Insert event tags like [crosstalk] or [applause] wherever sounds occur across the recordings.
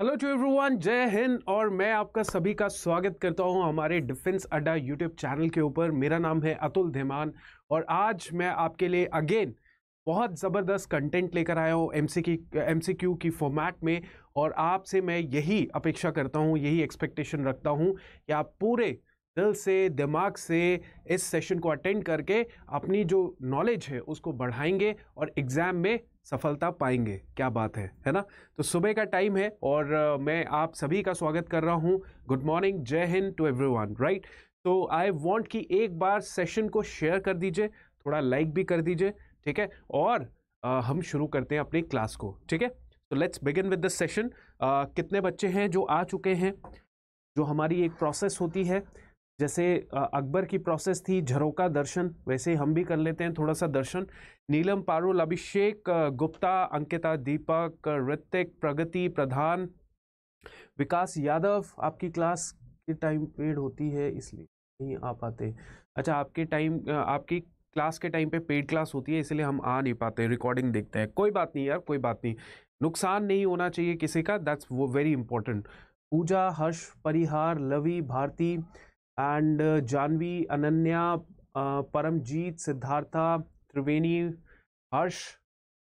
Hello to everyone जय हिंद और मैं आपका सभी का स्वागत करता हूं हमारे डिफेंस अड्डा यूट्यूब चैनल के ऊपर मेरा नाम है अतुल धीमान और आज मैं आपके लिए अगेन बहुत ज़बरदस्त कंटेंट लेकर आया हूँ एम सी की एम सी क्यू की फॉर्मेट में और आपसे मैं यही अपेक्षा करता हूँ यही एक्सपेक्टेशन रखता हूँ कि आप पूरे दिल से दिमाग से इस सेशन को अटेंड करके अपनी जो नॉलेज है उसको बढ़ाएंगे और एग्ज़ाम में सफलता पाएंगे क्या बात है है ना तो सुबह का टाइम है और मैं आप सभी का स्वागत कर रहा हूँ गुड मॉर्निंग जय हिंद टू एवरीवन राइट तो आई वांट कि एक बार सेशन को शेयर कर दीजिए थोड़ा लाइक भी कर दीजिए ठीक है और आ, हम शुरू करते हैं अपनी क्लास को ठीक है तो let's begin with the session कितने बच्चे हैं जो आ चुके हैं जो हमारी एक प्रोसेस होती है जैसे अकबर की प्रोसेस थी झरोका दर्शन वैसे हम भी कर लेते हैं थोड़ा सा दर्शन नीलम पारुल अभिषेक गुप्ता अंकिता दीपक ऋतिक प्रगति प्रधान विकास यादव आपकी क्लास के टाइम पेड होती है इसलिए नहीं आ पाते अच्छा आपके टाइम आपकी क्लास के टाइम पे पेड क्लास होती है इसलिए हम आ नहीं पाते रिकॉर्डिंग देखते हैं कोई बात नहीं यार कोई बात नहीं नुकसान नहीं होना चाहिए किसी का दैट्स वो very important Pooja Harsh Parihar Lavi Bharati and Janhvi Ananya Paramjeet Siddhartha Triveni Harsh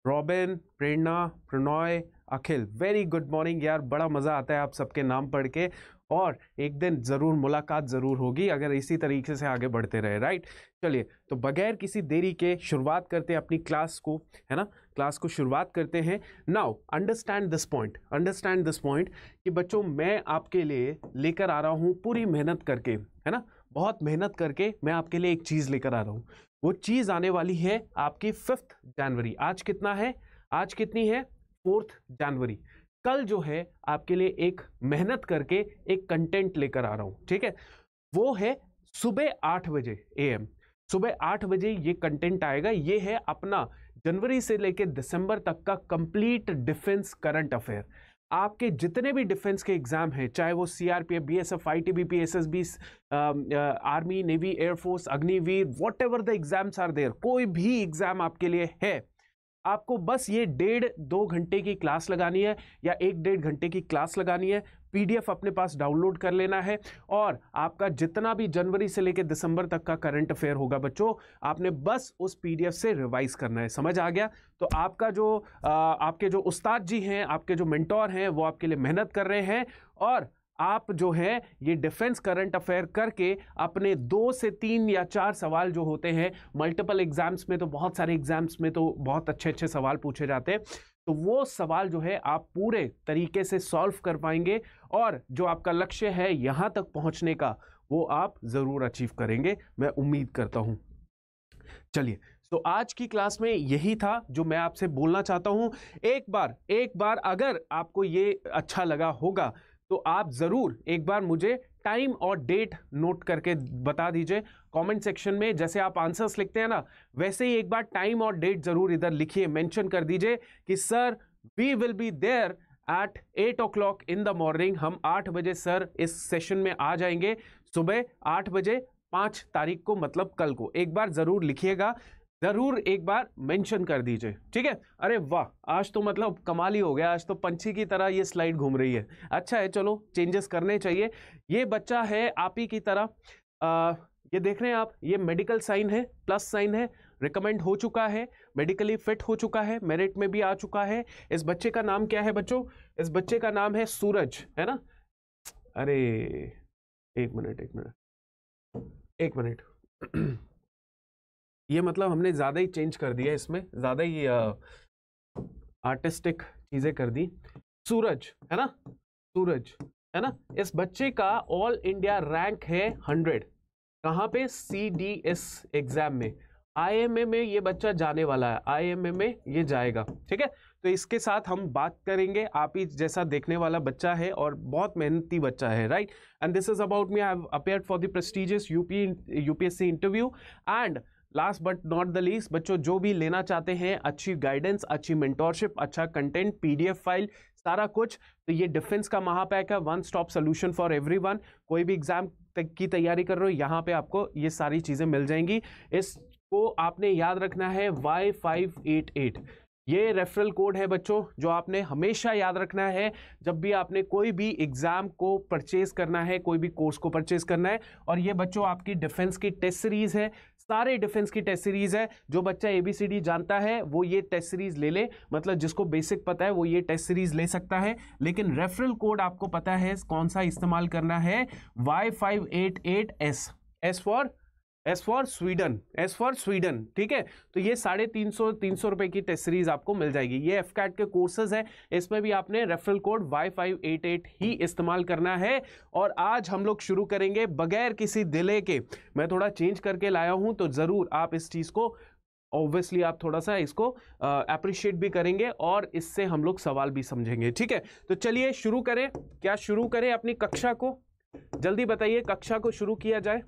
Robin Prerna Pranoy Akhil very good morning यार बड़ा मजा आता है आप सबके नाम पढ़ के और एक दिन ज़रूर मुलाकात ज़रूर होगी अगर इसी तरीके से आगे बढ़ते रहे राइट चलिए तो बगैर किसी देरी के शुरुआत करते हैं अपनी क्लास को है ना क्लास को शुरुआत करते हैं now understand this point understand this point कि बच्चों मैं आपके लिए लेकर आ रहा हूँ पूरी मेहनत करके है ना बहुत मेहनत करके मैं आपके लिए एक चीज़ लेकर आ रहा हूँ वो चीज़ आने वाली है आपकी फिफ्थ जनवरी आज कितना है आज कितनी है फोर्थ जनवरी कल जो है आपके लिए एक मेहनत करके एक कंटेंट लेकर आ रहा हूँ ठीक है वो है सुबह आठ बजे एम सुबह आठ बजे ये कंटेंट आएगा ये है अपना जनवरी से लेकर दिसंबर तक का कंप्लीट डिफेंस करंट अफेयर आपके जितने भी डिफेंस के एग्जाम हैं चाहे वो C R P F B S F I T B P S S B army navy air force Agniveer whatever the exams are there कोई भी एग्जाम आपके लिए है आपको बस ये डेढ़ दो घंटे की क्लास लगानी है या एक डेढ़ घंटे की क्लास लगानी है पीडीएफ अपने पास डाउनलोड कर लेना है और आपका जितना भी जनवरी से लेकर दिसंबर तक का करंट अफेयर होगा बच्चों आपने बस उस पीडीएफ से रिवाइज करना है समझ आ गया तो आपका जो आ, आपके जो उस्ताद जी हैं आपके जो मेंटोर हैं वो आपके लिए मेहनत कर रहे हैं और आप जो है ये डिफेंस करंट अफेयर करके अपने दो से तीन या चार सवाल जो होते हैं मल्टीपल एग्जाम्स में तो बहुत सारे एग्जाम्स में तो बहुत अच्छे अच्छे सवाल पूछे जाते हैं तो वो सवाल जो है आप पूरे तरीके से सॉल्व कर पाएंगे और जो आपका लक्ष्य है यहाँ तक पहुँचने का वो आप ज़रूर अचीव करेंगे मैं उम्मीद करता हूँ चलिए तो आज की क्लास में यही था जो मैं आपसे बोलना चाहता हूँ एक बार एक बार अगर आपको ये अच्छा लगा होगा तो आप ज़रूर एक बार मुझे टाइम और डेट नोट करके बता दीजिए कमेंट सेक्शन में जैसे आप आंसर्स लिखते हैं ना वैसे ही एक बार टाइम और डेट ज़रूर इधर लिखिए मेंशन कर दीजिए कि sir we will be there at eight o'clock in the morning हम आठ बजे सर इस सेशन में आ जाएंगे सुबह आठ बजे पाँच तारीख को मतलब कल को एक बार ज़रूर लिखिएगा ज़रूर एक बार मेंशन कर दीजिए ठीक है अरे वाह आज तो मतलब कमाल ही हो गया आज तो पंछी की तरह ये स्लाइड घूम रही है अच्छा है चलो चेंजेस करने चाहिए ये बच्चा है आप ही की तरह आ, ये देख रहे हैं आप ये मेडिकल साइन है प्लस साइन है रिकमेंड हो चुका है मेडिकली फिट हो चुका है मेरिट में भी आ चुका है इस बच्चे का नाम क्या है बच्चों इस बच्चे का नाम है सूरज है ना अरे एक मिनट एक मिनट एक मिनट [clears throat] ये मतलब हमने ज़्यादा ही चेंज कर दिया इसमें ज़्यादा ही आर्टिस्टिक चीज़ें कर दी सूरज है ना सूरज है ना इस बच्चे का ऑल इंडिया रैंक है हंड्रेड कहाँ पे सी डी एस एग्जाम में आई एम ए में ये बच्चा जाने वाला है आई एम ए में ये जाएगा ठीक है तो इसके साथ हम बात करेंगे आप ही जैसा देखने वाला बच्चा है और बहुत मेहनती बच्चा है right and this is about me I appear for the prestigious UP UPSC interview and last but not the least बच्चों जो भी लेना चाहते हैं अच्छी गाइडेंस अच्छी मेंटोरशिप अच्छा कंटेंट पीडीएफ फाइल सारा कुछ तो ये डिफेंस का महापैक है one stop solution for everyone कोई भी एग्जाम की तैयारी कर रहे हो यहाँ पे आपको ये सारी चीज़ें मिल जाएंगी इसको आपने याद रखना है वाई फाइव एट एट ये रेफरल कोड है बच्चों जो आपने हमेशा याद रखना है जब भी आपने कोई भी एग्ज़ाम को परचेज़ करना है कोई भी कोर्स को परचेज़ करना है और ये बच्चों आपकी डिफेंस की टेस्ट सीरीज़ है सारे डिफेंस की टेस्ट सीरीज है जो बच्चा एबीसीडी जानता है वो ये टेस्ट सीरीज ले ले मतलब जिसको बेसिक पता है वो ये टेस्ट सीरीज ले सकता है लेकिन रेफरल कोड आपको पता है कौन सा इस्तेमाल करना है Y five eight eight S S for as for Sweden as for Sweden ठीक है तो ये साढ़े तीन सौ तीन सौ रुपए की टेस्ट सीरीज आपको मिल जाएगी ये एफ कैट के कोर्सेज है इसमें भी आपने referral code Y five eight eight ही इस्तेमाल करना है और आज हम लोग शुरू करेंगे बगैर किसी दिले के मैं थोड़ा चेंज करके लाया हूँ तो ज़रूर आप इस चीज़ को ऑब्वियसली आप थोड़ा सा इसको अप्रिशिएट भी करेंगे और इससे हम लोग सवाल भी समझेंगे ठीक है तो चलिए शुरू करें क्या शुरू करें अपनी कक्षा को जल्दी बताइए कक्षा को शुरू किया जाए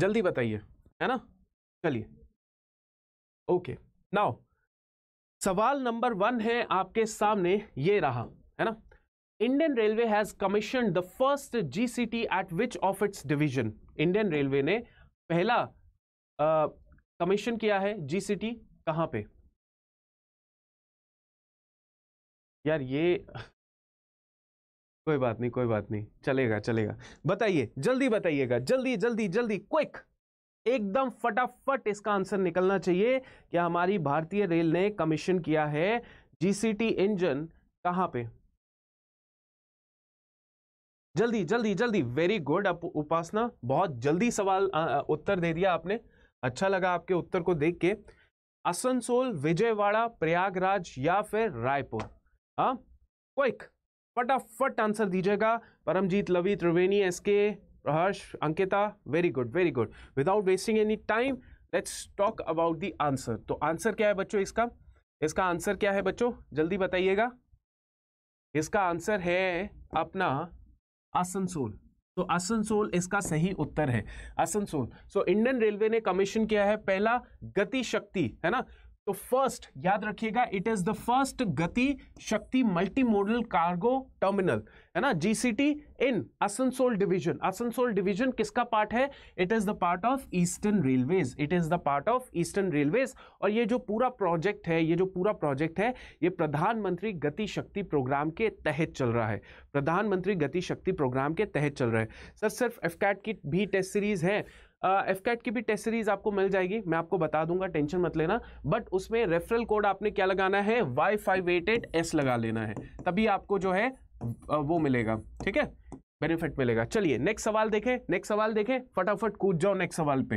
जल्दी बताइए है ना चलिए ओके नाउ सवाल नंबर वन है आपके सामने ये रहा है ना Indian railway has commission the first GCT at which of its division Indian railway ने पहला कमीशन किया है जीसीटी कहां पे यार ये कोई बात नहीं कोई बात नहीं चलेगा चलेगा बताइए जल्दी बताइएगा जल्दी जल्दी जल्दी क्विक एकदम फटाफट इसका आंसर निकलना चाहिए कि हमारी भारतीय रेल ने कमीशन किया है जीसीटी इंजन कहां पे जल्दी जल्दी जल्दी वेरी गुड अप उपासना बहुत जल्दी सवाल आ, उत्तर दे दिया आपने अच्छा लगा आपके उत्तर को देख के आसनसोल विजयवाड़ा प्रयागराज या फिर रायपुर हाँ क्विक फटाफट आंसर दीजिएगा परमजीत लवी Triveni S K Praharsh Ankita very good very good without wasting any time let's talk about the answer तो आंसर क्या है बच्चों इसका इसका आंसर क्या है बच्चों जल्दी बताइएगा इसका आंसर है अपना आसनसोल तो आसनसोल इसका सही उत्तर है आसनसोल सो इंडियन रेलवे ने कमीशन किया है पहला गति शक्ति है ना तो फर्स्ट याद रखिएगा इट इज द फर्स्ट गति शक्ति मल्टी मोडल कार्गो टर्मिनल है ना GCT in Asansol division Asansol division किसका पार्ट है it is the part of eastern railways it is the part of eastern railways और ये जो पूरा प्रोजेक्ट है ये जो पूरा प्रोजेक्ट है ये प्रधानमंत्री गति शक्ति प्रोग्राम के तहत चल रहा है प्रधानमंत्री गति शक्ति प्रोग्राम के तहत चल रहा है सर सिर्फ एफकैट की भी टेस्ट सीरीज है एफ कैट की भी टेस्ट सीरीज आपको मिल जाएगी मैं आपको बता दूंगा टेंशन मत लेना बट उसमें रेफरल कोड आपने क्या लगाना है Y five eight eight S लगा लेना है तभी आपको जो है वो मिलेगा ठीक है बेनिफिट मिलेगा चलिए नेक्स्ट सवाल देखें नेक्स्ट सवाल देखें फटाफट कूद जाओ नेक्स्ट सवाल पे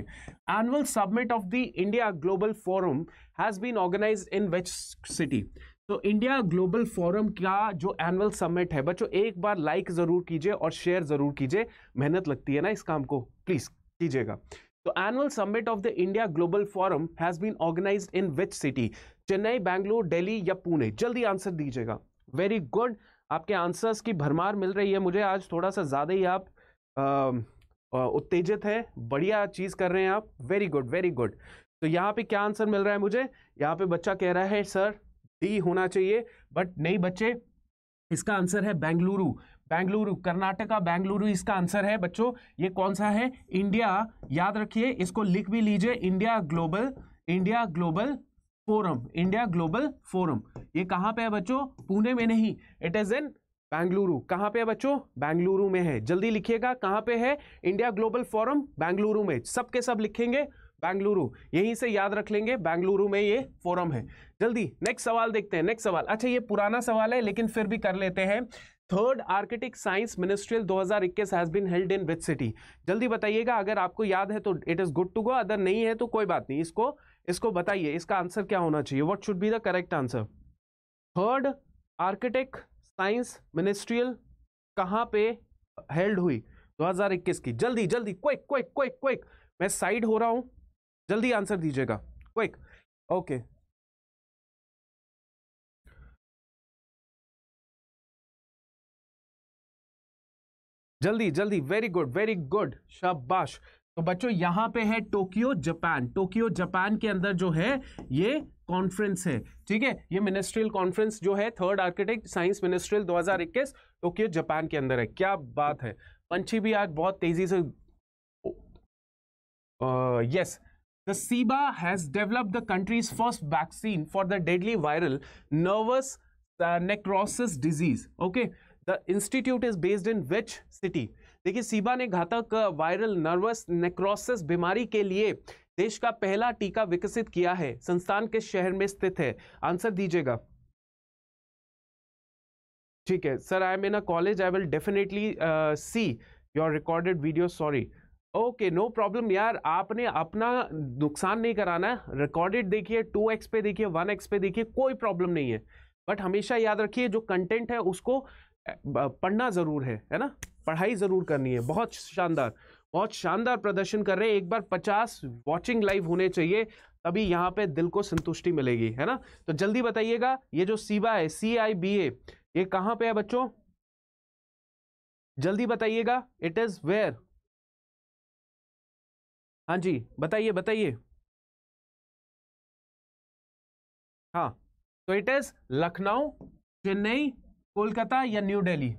annual summit of the India global forum has been organise in which city तो इंडिया ग्लोबल फोरम का जो एनुअल सबमिट है बच्चों एक बार लाइक ज़रूर कीजिए और शेयर ज़रूर कीजिए मेहनत लगती है ना इस काम को प्लीज़ कीजिएगा तो annual summit of the India global forum has been organise in which city Chennai Bangalore Delhi या पुणे जल्दी आंसर दीजिएगा वेरी गुड आपके आंसर्स की भरमार मिल रही है मुझे आज थोड़ा सा ज़्यादा ही आप आ, आ, उत्तेजित है बढ़िया चीज़ कर रहे हैं आप वेरी गुड वेरी गुड तो यहाँ पे क्या आंसर मिल रहा है मुझे यहाँ पे बच्चा कह रहा है सर डी होना चाहिए बट नहीं बच्चे इसका आंसर है बेंगलुरु बेंगलुरु कर्नाटका बेंगलुरु इसका आंसर है बच्चों ये कौन सा है इंडिया याद रखिए इसको लिख भी लीजिए India global India global forum India global forum ये कहाँ पे है बच्चों पुणे में नहीं इट इज इन बेंगलुरु कहाँ पे है बच्चों बेंगलुरु में है जल्दी लिखिएगा कहाँ पे है इंडिया ग्लोबल फोरम बेंगलुरु में सबके सब लिखेंगे बेंगलुरु यहीं से याद रख लेंगे बेंगलुरु में ये फोरम है जल्दी नेक्स्ट सवाल देखते हैं नेक्स्ट सवाल अच्छा ये पुराना सवाल है लेकिन फिर भी कर लेते हैं third arctic science ministerial 2021 has been held in which city जल्दी बताइएगा अगर आपको याद है तो it is good to go अदर नहीं है तो कोई बात नहीं इसको इसको बताइए इसका आंसर क्या होना चाहिए what should be the correct answer third arctic science ministerial कहाँ पे हेल्ड हुई 2021 की जल्दी जल्दी क्विक क्विक क्विक क्विक मैं साइड हो रहा हूँ जल्दी आंसर दीजिएगा क्विक ओके जल्दी जल्दी वेरी गुड वेरी गुड शाबाश तो बच्चों यहाँ पे है टोक्यो जापान टोक्यो जापान के अंदर जो है ये कॉन्फ्रेंस है ठीक है ये मिनिस्ट्रियल कॉन्फ्रेंस जो है third arctic science ministerial 2021 Tokyo Japan के अंदर है क्या बात है पंछी भी आज बहुत तेजी से yes the CIBA has developed the country's first vaccine for the deadly viral nervous necrosis disease okay the institute is based in which city देखिए सीबा ने घातक वायरल नर्वस नेक्रोसिस बीमारी के लिए देश का पहला टीका विकसित किया है संस्थान किस शहर में स्थित है आंसर दीजिएगा ठीक है sir I am in a college I will definitely see your recorded video sorry okay no problem यार आपने अपना नुकसान नहीं कराना रिकॉर्डेड देखिए टू एक्स पे देखिए वन एक्स पे देखिए कोई प्रॉब्लम नहीं है बट हमेशा याद रखिए जो कंटेंट है उसको पढ़ना ज़रूर है है ना पढ़ाई ज़रूर करनी है बहुत शानदार बहुत शानदार प्रदर्शन कर रहे हैं एक बार पचास वॉचिंग लाइव होने चाहिए तभी यहाँ पे दिल को संतुष्टि मिलेगी है ना तो जल्दी बताइएगा ये जो सीबा है सी आई बी ए ये कहाँ पे है बच्चों जल्दी बताइएगा इट इज वेयर हाँ जी बताइए बताइए हाँ तो इट इज लखनऊ चेन्नई कोलकाता या न्यू दिल्ली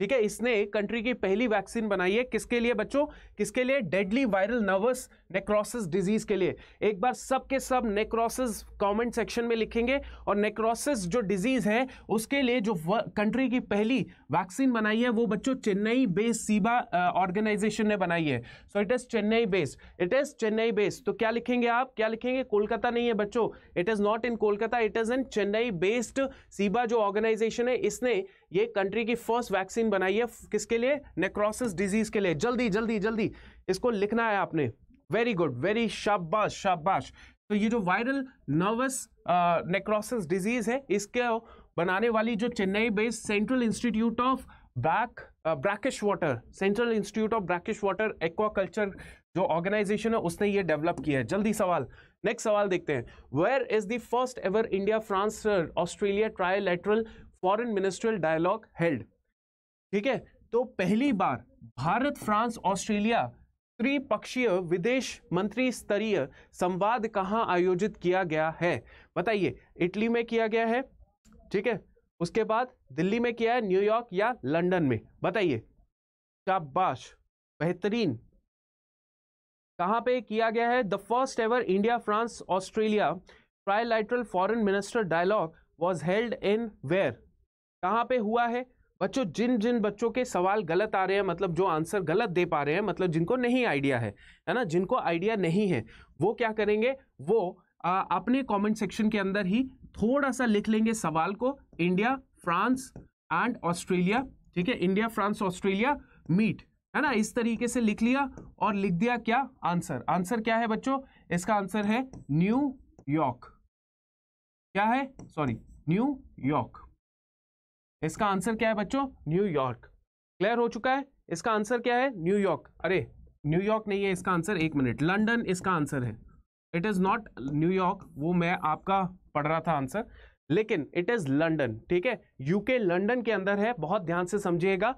ठीक है इसने कंट्री की पहली वैक्सीन बनाई है किसके लिए बच्चों किसके लिए deadly viral nervous necrosis disease के लिए एक बार सब के सब नेक्रोसिस कमेंट सेक्शन में लिखेंगे और नेक्रोसिस जो डिजीज है उसके लिए जो कंट्री की पहली वैक्सीन बनाई है वो बच्चों चेन्नई बेस्ड सीबा ऑर्गेनाइजेशन ने बनाई है so it is Chennai based it is Chennai based तो क्या लिखेंगे आप क्या लिखेंगे कोलकाता नहीं है बच्चों it is not in Kolkata it is in Chennai based CIBA जो ऑर्गेनाइजेशन है इसने ये कंट्री की फर्स्ट वैक्सीन बनाई है किसके लिए नेक्रोसिस डिजीज के लिए जल्दी जल्दी जल्दी इसको लिखना है आपने वेरी गुड वेरी शाबाश शाबाश तो ये जो वायरल नर्वस नेक्रोसिस डिजीज है इसके बनाने वाली जो Chennai based central institute of back brackish water central institute of brackish water aquaculture जो ऑर्गेनाइजेशन है उसने ये डेवलप किया है जल्दी सवाल नेक्स्ट सवाल देखते हैं where is the first ever India France Australia lateral foreign ministerial dialogue held ठीक है तो पहली बार भारत फ्रांस ऑस्ट्रेलिया त्रिपक्षीय विदेश मंत्री स्तरीय संवाद कहाँ आयोजित किया गया है बताइए इटली में किया गया है ठीक है उसके बाद दिल्ली में किया है न्यूयॉर्क या लंदन में बताइए शाबाश बेहतरीन कहाँ पे किया गया है the first ever India France Australia trilateral foreign minister dialogue was held in where कहाँ पे हुआ है बच्चों जिन जिन बच्चों के सवाल गलत आ रहे हैं मतलब जो आंसर गलत दे पा रहे हैं मतलब जिनको नहीं आइडिया है है ना जिनको आइडिया नहीं है वो क्या करेंगे वो आ, अपने कमेंट सेक्शन के अंदर ही थोड़ा सा लिख लेंगे सवाल को इंडिया फ्रांस एंड ऑस्ट्रेलिया ठीक है इंडिया फ्रांस ऑस्ट्रेलिया मीट है ना इस तरीके से लिख लिया और लिख दिया क्या आंसर आंसर क्या है बच्चों इसका आंसर है न्यू यॉर्क क्या है सॉरी न्यू यॉर्क इसका आंसर क्या है बच्चों न्यूयॉर्क क्लियर हो चुका है इसका आंसर क्या है न्यूयॉर्क अरे न्यूयॉर्क नहीं है इसका आंसर एक मिनट लंडन इसका आंसर है इट इज़ नॉट न्यूयॉर्क वो मैं आपका पढ़ रहा था आंसर लेकिन इट इज़ लंडन ठीक है यूके लंडन के अंदर है बहुत ध्यान से समझिएगा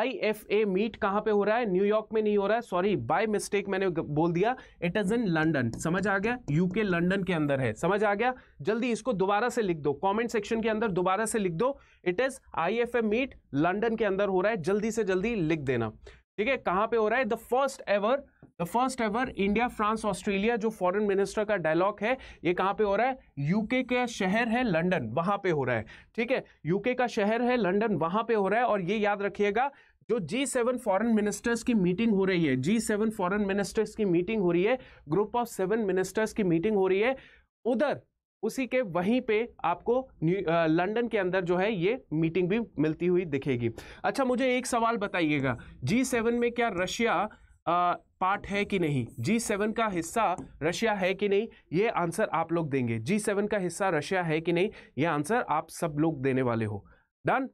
ए मीट कहां पे हो रहा है न्यूयॉर्क में नहीं हो रहा है सॉरी बाय मिस्टेक मैंने बोल दिया इट इज इन लंडन समझ आ गया यूके लंडन के अंदर है समझ आ गया जल्दी इसको दोबारा से लिख दो कमेंट सेक्शन के अंदर दोबारा से लिख दो it is I F A meet London के अंदर हो रहा है जल्दी से जल्दी लिख देना ठीक है कहां पे हो रहा है the first ever the first ever India France Australia जो फॉरेन मिनिस्टर का डायलॉग है ये कहाँ पे हो रहा है यूके का शहर है लंदन वहां पे हो रहा है ठीक है यूके का शहर है लंदन वहां पे हो रहा है और ये याद रखिएगा जो जी सेवन मिनिस्टर्स की मीटिंग हो रही है जी सेवन फॉरन मिनिस्टर्स की मीटिंग हो रही है ग्रुप ऑफ सेवन मिनिस्टर्स की मीटिंग हो रही है उधर उसी के वहीं पे आपको लंदन के अंदर जो है ये मीटिंग भी मिलती हुई दिखेगी अच्छा मुझे एक सवाल बताइएगा जी सेवन में क्या रशिया पार्ट है कि नहीं जी सेवन का हिस्सा रशिया है कि नहीं ये आंसर आप लोग देंगे जी सेवन का हिस्सा रशिया है कि नहीं ये आंसर आप सब लोग देने वाले हो done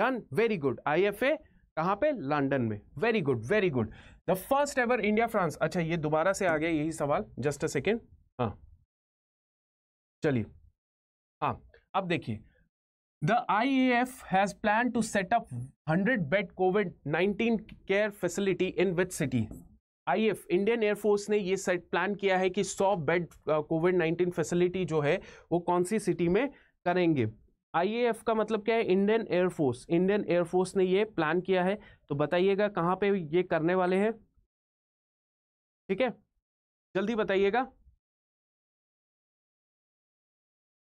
done very good I F A कहाँ पे लंदन में very good very good the first ever India France अच्छा ये दोबारा से आ गया यही सवाल जस्ट अ सेकेंड हाँ चलिए हाँ अब देखिए I A F has plan to set up hundred bed COVID nineteen care facility in which city IF Indian air force ने ये सेट प्लान किया है कि 100 बेड कोविड 19 फैसिलिटी जो है वो कौन सी सिटी में करेंगे आईएएफ का मतलब क्या है इंडियन एयरफोर्स इंडियन एयरफोर्स ने ये प्लान किया है तो बताइएगा कहाँ पे ये करने वाले हैं ठीक है जल्दी बताइएगा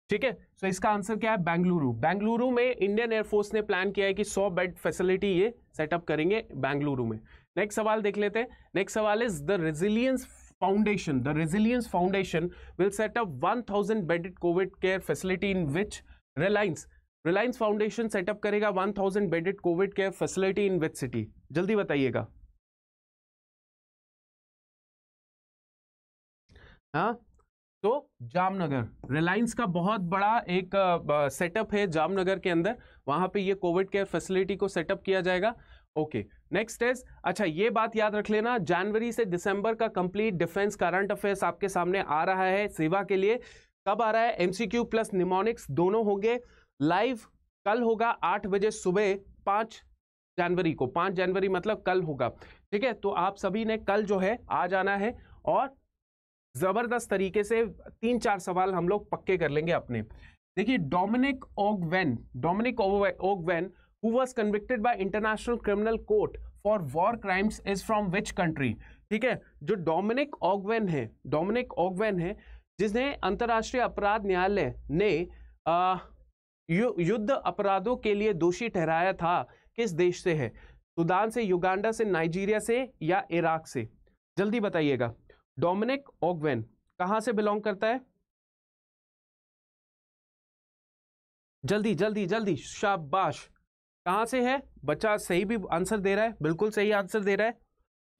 ठीक है सो तो इसका आंसर क्या है बेंगलुरु बेंगलुरु में इंडियन एयरफोर्स ने प्लान किया है कि 100 बेड फैसिलिटी ये सेटअप करेंगे बेंगलुरु में नेक्स्ट सवाल देख लेते हैं नेक्स्ट सवाल is the resilience foundation the resilience foundation will set up 1000 bedded COVID care facility in which Reliance Reliance foundation set up करेगा 1000 bedded COVID care facility in which city जल्दी बताइएगा हाँ तो जामनगर रिलायंस का बहुत बड़ा एक सेटअप है जामनगर के अंदर वहां पे ये कोविड केयर फैसिलिटी को सेटअप किया जाएगा ओके okay. नेक्स्ट इज अच्छा ये बात याद रख लेना जनवरी से दिसंबर का कंप्लीट डिफेंस करंट अफेयर्स आपके सामने आ रहा है सेवा के लिए कब आ रहा है एमसीक्यू प्लस निमोनिक्स दोनों होंगे लाइव कल होगा आठ बजे सुबह पाँच जनवरी को पाँच जनवरी मतलब कल होगा ठीक है तो आप सभी ने कल जो है आ जाना है और ज़बरदस्त तरीके से तीन चार सवाल हम लोग पक्के कर लेंगे अपने देखिए Dominic Ongwen Dominic Ongwen who was convicted by international criminal court for war crimes is from which country ठीक है जो डोमिनिक ऑगवेन है डोमिनिक ऑगवेन है जिसने अंतर्राष्ट्रीय अपराध न्यायालय ने आ, यु, युद्ध अपराधों के लिए दोषी ठहराया था किस देश से है सुदान से युगांडा से नाइजीरिया से या इराक से जल्दी बताइएगा डोमिनिक ऑगवेन कहाँ से बिलोंग करता है जल्दी जल्दी जल्दी शाबाश कहाँ से है बच्चा सही भी आंसर दे रहा है बिल्कुल सही आंसर दे रहा है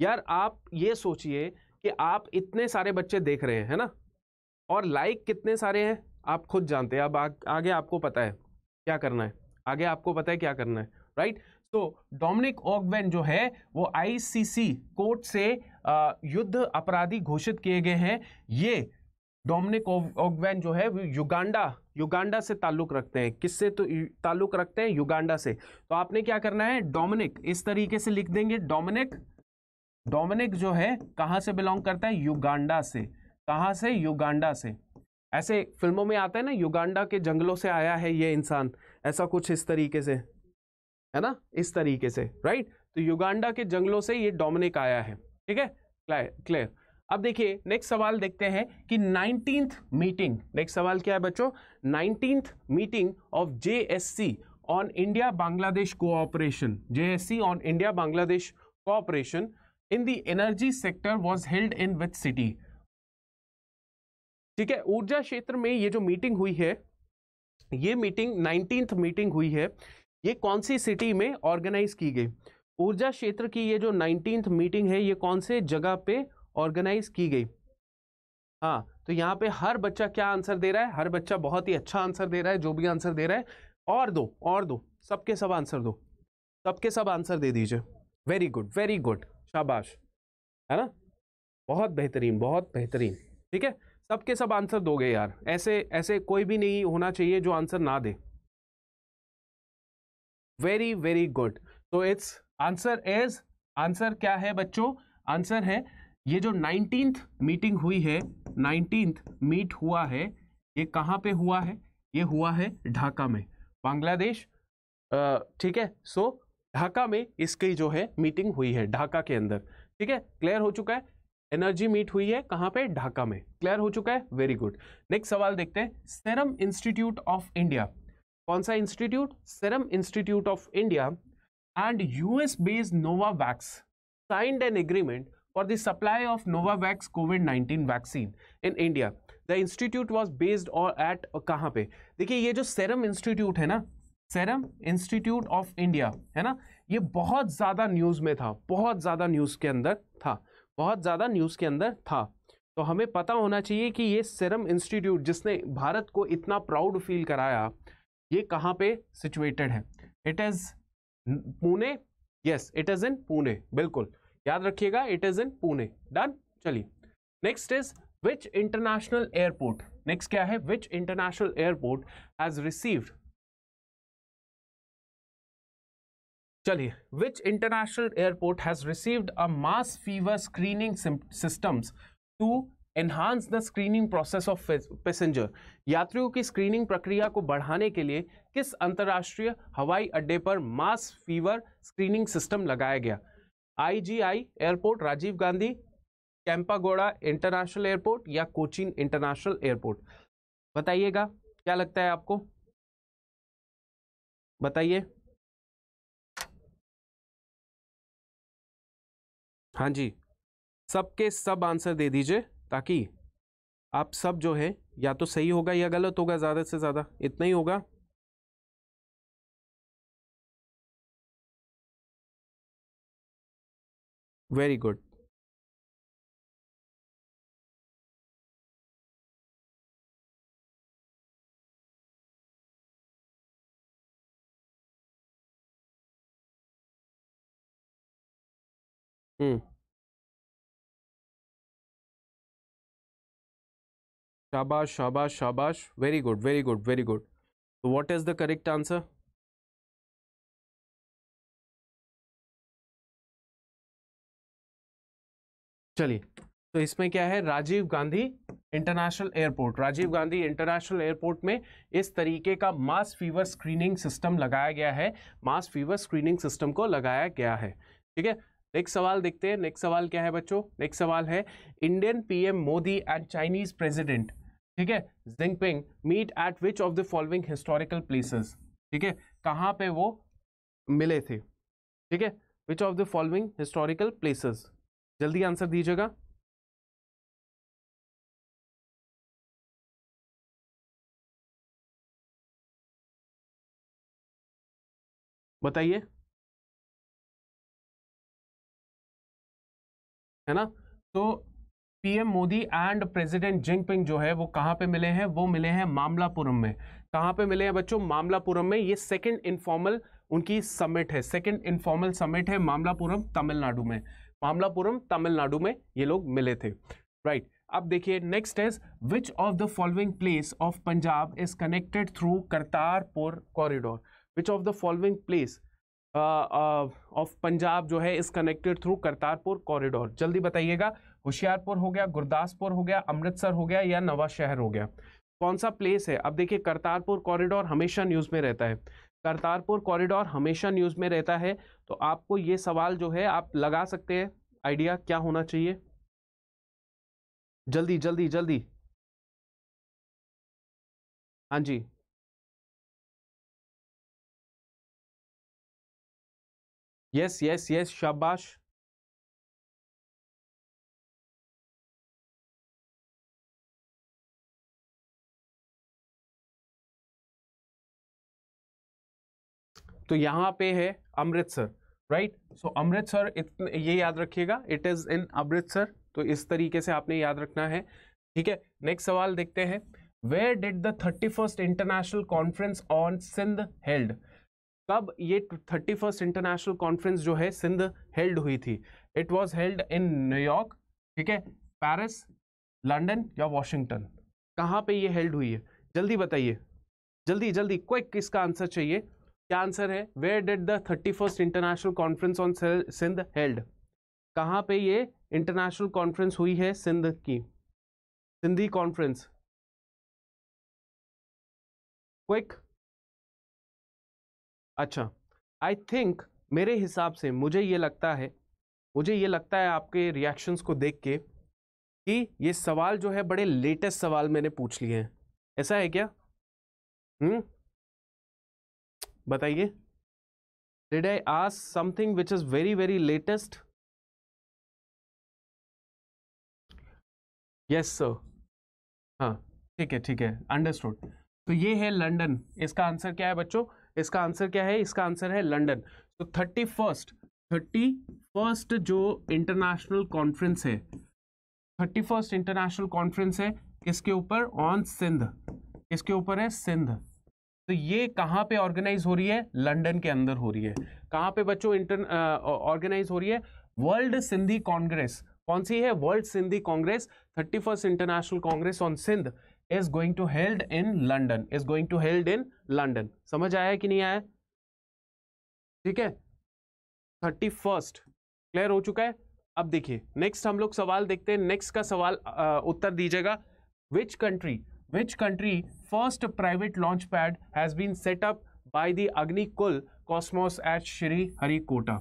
यार आप ये सोचिए कि आप इतने सारे बच्चे देख रहे हैं है ना और लाइक कितने सारे हैं आप खुद जानते हैं अब आ, आगे आपको पता है क्या करना है आगे आपको पता है क्या करना है राइट तो डोमिनिक ओगवेन जो है वो आईसीसी कोर्ट से आ, युद्ध अपराधी घोषित किए गए हैं ये डोमिनिक ओगवेन जो है युगांडा युगांडा से ताल्लुक़ रखते हैं किससे तो ताल्लुक़ रखते हैं युगांडा से तो आपने क्या करना है डोमिनिक इस तरीके से लिख देंगे डोमिनिक डोमिनिक जो है कहां से बिलोंग करता है युगांडा से कहां से युगांडा से ऐसे फिल्मों में आता है ना युगांडा के जंगलों से आया है ये इंसान ऐसा कुछ इस तरीके से है ना इस तरीके से राइट तो युगांडा के जंगलों से ये डोमिनिक आया है ठीक है क्लियर अब देखिए नेक्स्ट सवाल देखते हैं कि नाइनटीन मीटिंग नेक्स्ट सवाल क्या है बच्चों nineteen meeting of J on India Bangladesh cooperation J on India Bangladesh cooperation in the energy sector was held in with city ठीक है ऊर्जा क्षेत्र में ये जो मीटिंग हुई है ये मीटिंग नाइनटीन मीटिंग हुई है ये कौन सी सिटी में ऑर्गेनाइज की गई ऊर्जा क्षेत्र की ये जो नाइनटीन मीटिंग है ये कौन से जगह पे ऑर्गेनाइज की गई हाँ तो यहाँ पे हर बच्चा क्या आंसर दे रहा है हर बच्चा बहुत ही अच्छा आंसर दे रहा है जो भी आंसर दे रहा है और दो और दो सबके सब आंसर दो सबके सब आंसर दे दीजिए वेरी गुड वेरी गुड शाबाश है ना बहुत बेहतरीन बहुत बेहतरीन ठीक है सबके सब आंसर दोगे यार ऐसे ऐसे कोई भी नहीं होना चाहिए जो आंसर ना दे वेरी वेरी गुड तो इट्स आंसर इज आंसर क्या है बच्चों आंसर है ये जो नाइनटीन मीटिंग हुई है नाइनटीन मीट हुआ है ये कहाँ पे हुआ है ये हुआ है ढाका में बांग्लादेश ठीक है सो ढाका में इसकी जो है मीटिंग हुई है ढाका के अंदर ठीक है क्लियर हो चुका है एनर्जी मीट हुई है कहाँ पे ढाका में क्लियर हो चुका है वेरी गुड नेक्स्ट सवाल देखते हैं सेरम इंस्टीट्यूट ऑफ इंडिया कौन सा institute serum institute of India and US based Novavax signed an agreement for the supply of Novavax COVID-19 vaccine in India. The institute was based or at uh, कहाँ पे देखिए ये जो serum institute है ना serum institute of India है ना ये बहुत ज़्यादा न्यूज़ में था बहुत ज़्यादा न्यूज़ के अंदर था बहुत ज़्यादा न्यूज़ के अंदर था तो हमें पता होना चाहिए कि ये सेरम इंस्टीट्यूट जिसने भारत को इतना प्राउड फील कराया ये कहाँ पे सिचुएटेड है it is Pune yes it is in Pune बिल्कुल याद रखिएगा it is in Pune done चलिए next is which international airport next क्या है which international airport has received चलिए which international airport has received a mass fever screening systems to enhance the screening process of passenger यात्रियों की screening प्रक्रिया को बढ़ाने के लिए किस अंतर्राष्ट्रीय हवाई अड्डे पर मास फीवर स्क्रीनिंग सिस्टम लगाया गया IGI airport Rajiv Gandhi Kempegowda international airport या कोचिन इंटरनेशनल एयरपोर्ट बताइएगा क्या लगता है आपको बताइए हाँ जी सबके सब आंसर दे दीजिए ताकि आप सब जो है या तो सही होगा या गलत होगा ज़्यादा से ज़्यादा इतना ही होगा very good Hmm. Shabash, shabash, shabash. Very good, very good, very good. So what is the correct answer? चलिए तो इसमें क्या है Rajiv Gandhi international airport Rajiv Gandhi international airport में इस तरीके का मास फीवर स्क्रीनिंग सिस्टम लगाया गया है मास फीवर स्क्रीनिंग सिस्टम को लगाया गया है ठीक है नेक्स्ट सवाल देखते हैं नेक्स्ट सवाल क्या है बच्चों नेक्स्ट सवाल है Indian PM Modi and Chinese president ठीक है Jinping meet at which of the following historical places ठीक है कहाँ पे वो मिले थे ठीक है which of the following historical places जल्दी आंसर दीजिएगा बताइए है ना तो PM Modi and president Jinping जो है वो कहां पे मिले हैं वो मिले हैं मामलापुरम में कहां पे मिले हैं बच्चों मामलापुरम में ये सेकंड इनफॉर्मल उनकी समिट है सेकंड इनफॉर्मल समिट है मामलापुरम तमिलनाडु में मामलापुरम तमिलनाडु में ये लोग मिले थे राइट right. अब देखिए next is which of the following place of Punjab is connected through Kartarpur corridor which of the following place of Punjab जो है is connected through Kartarpur corridor जल्दी बताइएगा होशियारपुर हो गया गुरदासपुर हो गया अमृतसर हो गया या नवा शहर हो गया कौन सा प्लेस है अब देखिए करतारपुर कॉरिडोर हमेशा न्यूज़ में रहता है करतारपुर कॉरिडोर हमेशा न्यूज़ में रहता है तो आपको ये सवाल जो है आप लगा सकते हैं आइडिया क्या होना चाहिए जल्दी जल्दी जल्दी हाँ जी यस यस यस शाबाश तो यहाँ पे है अमृतसर राइट सो अमृतसर ये याद रखिएगा इट इज़ इन अमृतसर तो इस तरीके से आपने याद रखना है ठीक है नेक्स्ट सवाल देखते हैं where did the thirty first international conference on Sindh held कब ये थर्टी फर्स्ट इंटरनेशनल कॉन्फ्रेंस जो है सिंध हेल्ड हुई थी it was held in New York ठीक है पैरिस लंडन या वॉशिंगटन कहाँ पे ये हेल्ड हुई है जल्दी बताइए जल्दी जल्दी क्विक इसका आंसर चाहिए क्या आंसर है where did the thirty first international conference on Sindh held कहाँ पे ये इंटरनेशनल कॉन्फ्रेंस हुई है सिंध की सिंधी कॉन्फ्रेंस क्विक अच्छा आई थिंक मेरे हिसाब से मुझे ये लगता है मुझे ये लगता है आपके रिएक्शंस को देख के कि ये सवाल जो है बड़े लेटेस्ट सवाल मैंने पूछ लिए हैं ऐसा है क्या हम्म बताइए did I ask something which is very very latest yes sir हाँ ठीक है ठीक है अंडरस्टूड तो ये है लंडन इसका आंसर क्या है बच्चों इसका आंसर क्या है इसका आंसर है लंडन तो थर्टी फर्स्ट थर्टी फर्स्ट जो इंटरनेशनल कॉन्फ्रेंस है थर्टी फर्स्ट इंटरनेशनल कॉन्फ्रेंस है किसके ऊपर ऑन सिंध किसके ऊपर है सिंध तो ये कहाँ पे ऑर्गेनाइज हो रही है लंदन के अंदर हो रही है कहाँ पे बच्चों इंटर ऑर्गेनाइज हो रही है वर्ल्ड सिंधी कांग्रेस कौन सी है world Sindhi congress thirty first international congress on Sindh is going to held in London is going to held in London समझ आया कि नहीं आया ठीक है थर्टी फर्स्ट क्लियर हो चुका है अब देखिए नेक्स्ट हम लोग सवाल देखते हैं नेक्स्ट का सवाल आ, उत्तर दीजिएगा which country which country first private launch pad has been set up by the Agnikul Cosmos at Shri Harikota?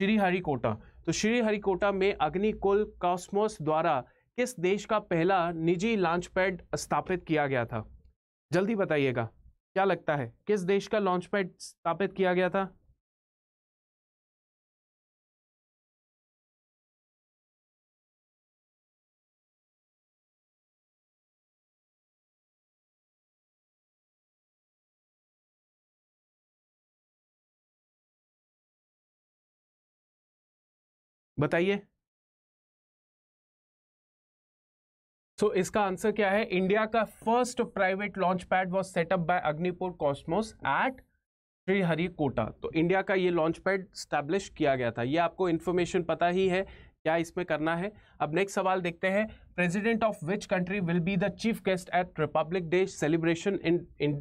Sriharikota तो श्री हरिकोटा में अग्निकुल कॉस्मोस द्वारा किस देश का पहला निजी लॉन्च पैड स्थापित किया गया था जल्दी बताइएगा क्या लगता है किस देश का लॉन्च पैड स्थापित किया गया था बताइए सो तो so, इसका आंसर क्या है इंडिया का first private launch pad was set up by अग्निपुर कॉस्मोस एट श्रीहरिकोटा तो इंडिया का ये लॉन्च पैड स्टैब्लिश किया गया था ये आपको इन्फॉर्मेशन पता ही है क्या इसमें करना है अब नेक्स्ट सवाल देखते हैं president of which country will be the chief guest at Republic Day celebration in in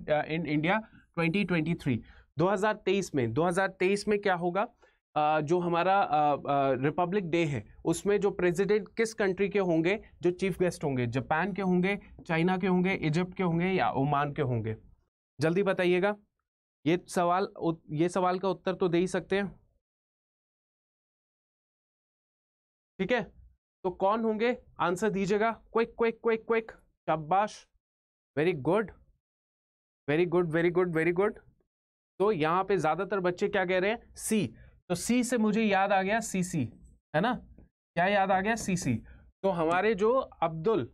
India 2023 2023 में 2023 में क्या होगा जो हमारा रिपब्लिक डे है उसमें जो प्रेसिडेंट किस कंट्री के होंगे जो चीफ गेस्ट होंगे जापान के होंगे चाइना के होंगे इजिप्ट के होंगे या ओमान के होंगे जल्दी बताइएगा ये सवाल ये सवाल का उत्तर तो दे ही सकते हैं ठीक है तो कौन होंगे आंसर दीजिएगा क्विक क्विक क्विक क्विक शाबाश very good very good very good very good तो यहां पे ज़्यादातर बच्चे क्या कह रहे हैं सी तो सी से मुझे याद आ गया सी सी है ना क्या याद आ गया सी सी तो हमारे जो Abdul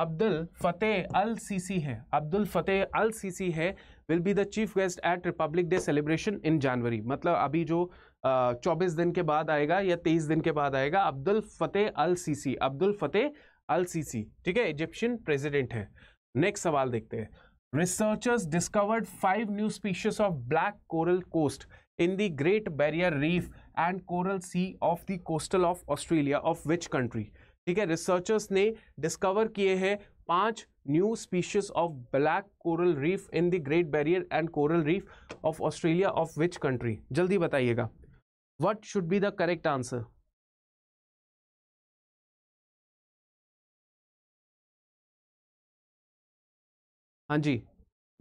Abdul Fattah al Sisi है अब्दुल फतेह अल सीसी है will be the chief guest at Republic Day celebration in January मतलब अभी जो चौबीस दिन के बाद आएगा या तेईस दिन के बाद आएगा Abdul Fattah al Sisi Abdul Fattah al Sisi ठीक है इजिप्शियन प्रेसिडेंट है नेक्स्ट सवाल देखते हैं researchers discovered five new species of black coral coast in the Great Barrier Reef and Coral Sea of the coastal of Australia of which country ठीक है researchers ने discover किए हैं पांच new species of black coral reef in the great barrier and coral reef of Australia of which country जल्दी बताइएगा what should be the correct answer हाँ जी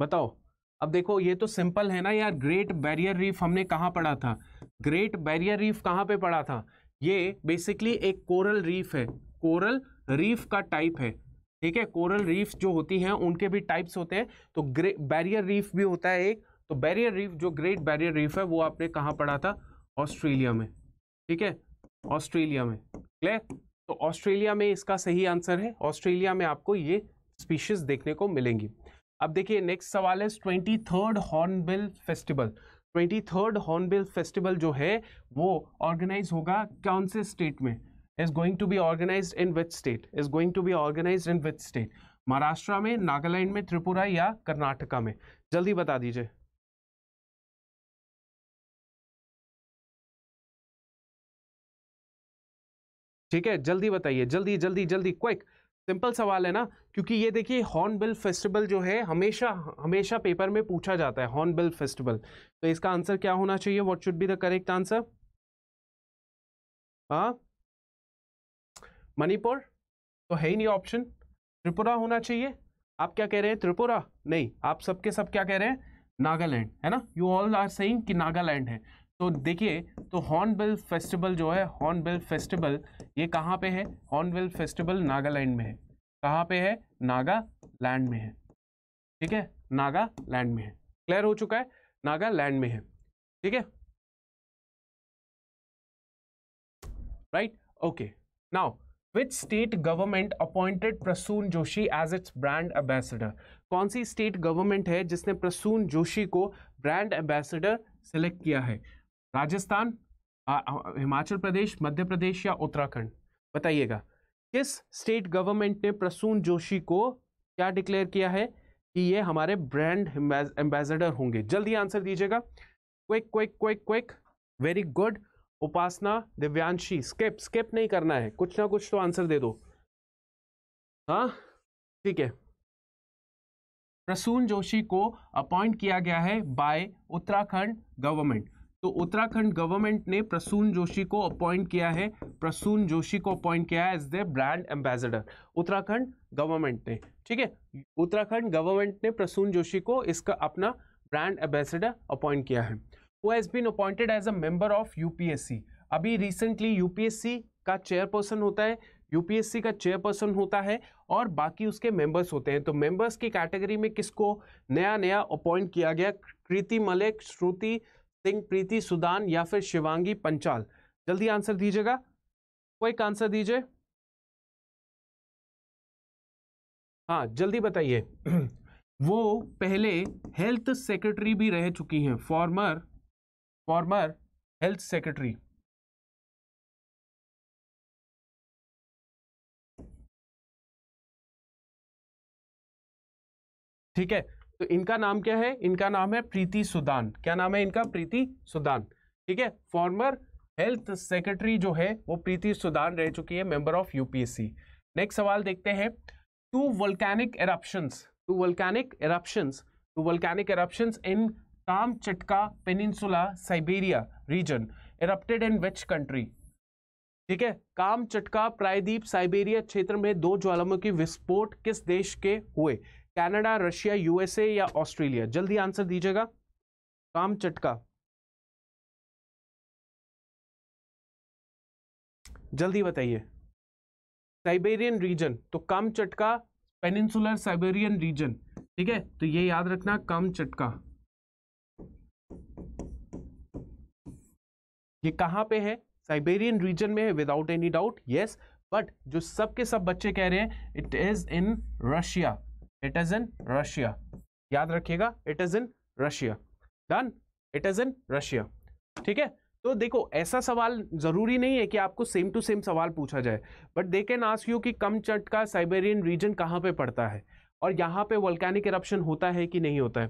बताओ अब देखो ये तो सिंपल है ना यार ग्रेट बैरियर रीफ हमने कहाँ पढ़ा था ग्रेट बैरियर रीफ कहाँ पे पढ़ा था ये बेसिकली एक कोरल रीफ है कोरल रीफ का टाइप है ठीक है कोरल रीफ जो होती हैं उनके भी टाइप्स होते हैं तो ग्रे बैरियर रीफ भी होता है एक तो बैरियर रीफ जो ग्रेट बैरियर रीफ है वो आपने कहाँ पढ़ा था ऑस्ट्रेलिया में ठीक है ऑस्ट्रेलिया में क्लियर तो ऑस्ट्रेलिया में इसका सही आंसर है ऑस्ट्रेलिया में आपको ये स्पीशीज देखने को मिलेंगी अब देखिए नेक्स्ट सवाल है twenty third Hornbill festival twenty third Hornbill festival जो है वो ऑर्गेनाइज होगा कौन से स्टेट में is going to be organise in which state is going to be organise in which state Maharashtra में नागालैंड में त्रिपुरा या कर्नाटका में जल्दी बता दीजिए ठीक है जल्दी बताइए जल्दी जल्दी जल्दी क्विक सिंपल सवाल है ना क्योंकि ये देखिए हॉर्नबिल फेस्टिवल जो है हमेशा हमेशा पेपर में पूछा जाता है हॉर्नबिल फेस्टिवल तो इसका आंसर क्या होना चाहिए what should be the correct answer हाँ मणिपुर तो है ही नहीं ऑप्शन त्रिपुरा होना चाहिए आप क्या कह रहे हैं त्रिपुरा नहीं आप सबके सब क्या कह रहे हैं नागालैंड है ना यू ऑल आर सेइंग कि नागालैंड है तो देखिए तो हॉर्नबिल फेस्टिवल जो है हॉर्नबिल फेस्टिवल ये कहाँ पे है हॉर्नबिल फेस्टिवल नागालैंड में है कहाँ पे है नागालैंड में है ठीक है नागालैंड में है क्लियर हो चुका है नागालैंड में है ठीक है right okay now which state government appointed Prasoon Joshi as its brand ambassador कौन सी स्टेट गवर्नमेंट है जिसने प्रसून जोशी को ब्रांड एम्बेसडर सेलेक्ट किया है राजस्थान हिमाचल प्रदेश मध्य प्रदेश या उत्तराखंड बताइएगा किस स्टेट गवर्नमेंट ने प्रसून जोशी को क्या डिक्लेयर किया है कि ये हमारे ब्रांड एम्बेसडर होंगे जल्दी आंसर दीजिएगा quick quick quick quick very good Upasana Divyanshi skip skip नहीं करना है कुछ ना कुछ तो आंसर दे दो हाँ ठीक है प्रसून जोशी को अपॉइंट किया गया है बाय उत्तराखंड गवर्नमेंट तो उत्तराखंड गवर्नमेंट ने प्रसून जोशी को अपॉइंट किया है प्रसून जोशी को अपॉइंट किया है as the brand ambassador Uttarakhand government ने ठीक है उत्तराखंड गवर्नमेंट ने प्रसून जोशी को इसका अपना ब्रांड एम्बेसडर अपॉइंट किया है वो has been appointed as a member of UPSC अभी रिसेंटली यूपीएससी का चेयरपर्सन होता है यूपीएससी का चेयरपर्सन होता है और बाकी उसके मेंबर्स होते हैं तो मेंबर्स की कैटेगरी में किसको नया नया अपॉइंट किया गया कृति मलिक श्रुति सिंह प्रीति सुदान या फिर शिवांगी पंचाल जल्दी आंसर दीजिएगा कोई आंसर दीजिए हाँ जल्दी बताइए [clears throat] वो पहले हेल्थ सेक्रेटरी भी रह चुकी हैं फॉर्मर फॉर्मर हेल्थ सेक्रेटरी ठीक है तो इनका नाम क्या है इनका नाम है प्रीति सुदान क्या नाम है इनका प्रीति सुदान ठीक है फॉर्मर हेल्थ सेक्रेटरी जो है वो प्रीति सुदान रह चुकी है मेंबर ऑफ यूपीएससी नेक्स्ट सवाल देखते हैं two volcanic eruption two volcanic eruption two volcanic eruption in Kamchatka peninsula Siberia region erupted in which country ठीक है काम चटका प्रायद्वीप साइबेरिया क्षेत्र में दो ज्वालामुखी विस्फोट किस देश के हुए कनाडा रशिया यूएसए या ऑस्ट्रेलिया जल्दी आंसर दीजिएगा काम चटका जल्दी बताइए साइबेरियन रीजन तो काम चटका पेनिनसुलर साइबेरियन रीजन ठीक है तो ये याद रखना काम चटका ये कहां पे है साइबेरियन रीजन में है without any doubt yes but जो सबके सब बच्चे कह रहे हैं it is in Russia it is in Russia याद रखिएगा it is in Russia done it is in Russia ठीक है तो देखो ऐसा सवाल जरूरी नहीं है कि आपको सेम टू सेम सवाल पूछा जाए but they can ask you कि कम चट का साइबेरियन रीजन कहाँ पे पड़ता है और यहाँ पे वल्कैनिक इरप्शन होता है कि नहीं होता है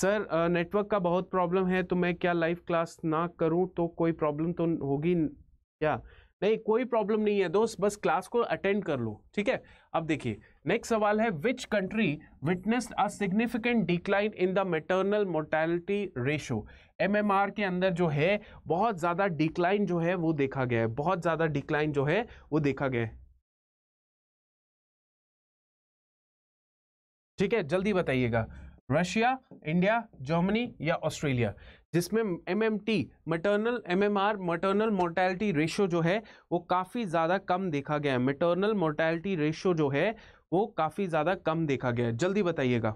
सर नेटवर्क का बहुत प्रॉब्लम है तो मैं क्या लाइव क्लास ना करूँ तो कोई प्रॉब्लम तो होगी क्या नहीं कोई प्रॉब्लम नहीं है दोस्त बस क्लास को अटेंड कर लो ठीक है अब देखिए नेक्स्ट सवाल है which country witness a significant decline in the maternal mortality ratio MMR के अंदर जो है बहुत ज़्यादा डिक्लाइन जो है वो देखा गया है बहुत ज़्यादा डिक्लाइन जो है वो देखा गया है ठीक है जल्दी बताइएगा रशिया इंडिया जर्मनी या ऑस्ट्रेलिया जिसमें M M T maternal M M R maternal mortality ratio जो है वो काफ़ी ज़्यादा कम देखा गया है मटर्नल मोर्टैलिटी रेशो जो है वो काफ़ी ज़्यादा कम देखा गया है जल्दी बताइएगा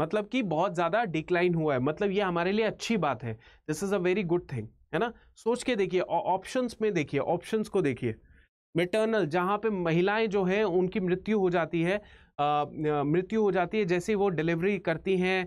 मतलब कि बहुत ज़्यादा डिक्लाइन हुआ है मतलब ये हमारे लिए अच्छी बात है this is a very good thing है ना सोच के देखिए ऑप्शंस में देखिए ऑप्शंस को देखिए मेटर्नल जहाँ पे महिलाएं जो है उनकी मृत्यु हो जाती है मृत्यु हो जाती है जैसे वो डिलीवरी करती हैं